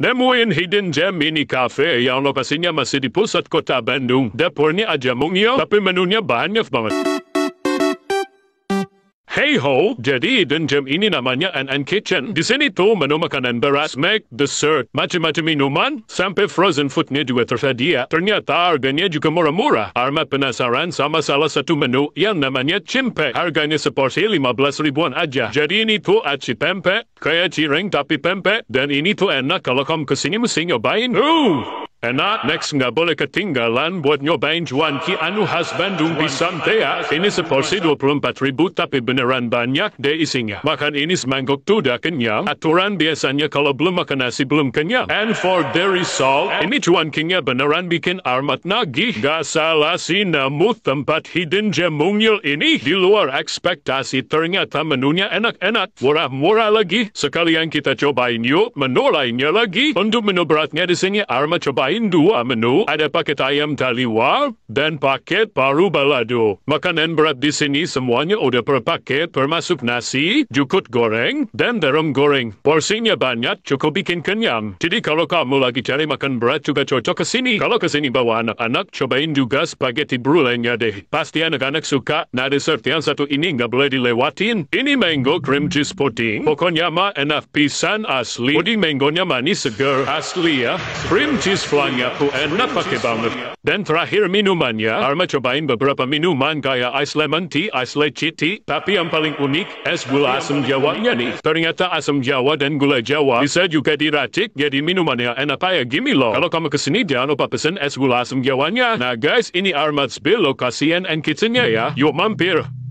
Nemuin hidden gem mini cafe yang lokasinya masih di pusat kota Bandung. Dapurnya aja mungil, tapi menunya banyak banget. Hey ho, jadi dan jam ini namanya An An Kitchen. Di sini tuh menu makanan berat, make dessert, macam-macam minuman, sampai frozen foodnya juga tersedia. Ternyata harganya juga murah-murah. Armat penasaran sama salah satu menu yang namanya cimpe. Harganya seporsi belas ribuan aja. Jadi ini tuh aci pempek, kayak cireng tapi pempek. Dan ini tuh enak kalau kamu kesini mesti nyobain. Ooh! Enak next nggak boleh ketinggalan buat nyobain juan ki anu khas Bandung di Santea. Ini seporsi 24 ribu tapi beneran banyak deh isinya. Makan ini semangkuk tuh udah kenyang. Aturan biasanya kalau belum makan nasi belum kenyang. And for dairy salt, ini juan cuankinya beneran bikin armat nagih. Gak salah sih namu tempat hidden mungil ini. Di luar ekspektasi ternyata menunya enak-enak. Murah-murah lagi. Sekalian kita cobain yuk menu lainnya lagi. Untuk menu beratnya di sini cobain lain dua menu, ada paket ayam taliwa dan paket paru balado. Makanan berat di sini semuanya udah per paket, termasuk nasi, jukut goreng, dan terong goreng. Porsinya banyak, cukup bikin kenyang. Jadi kalau kamu lagi cari makan berat juga cocok ke sini. Kalau ke sini bawa anak-anak, cobain juga spaghetti brulee-nya deh. Pasti anak-anak suka. Nah, dessert yang satu ini nggak boleh dilewatin. Ini mango cream cheese pudding. Pokoknya mah enak pisan asli. Pudding nya manis segar asli ya. Cream cheese fly uangnya, enak pakai banget. Dan terakhir minumannya, Arma cobain beberapa minuman kayak ice lemon tea, ice leci tea, tapi yang paling unik, es gula asam jawanya nih. Ternyata asam jawa dan gula jawa bisa juga diracik, jadi minumannya enak kayak gini loh. Kalau kamu kesini jangan lupa pesen es gula asam jawanya. Nah guys, ini Arma's Bill, lokasi and kitchennya ya. Yuk mampir!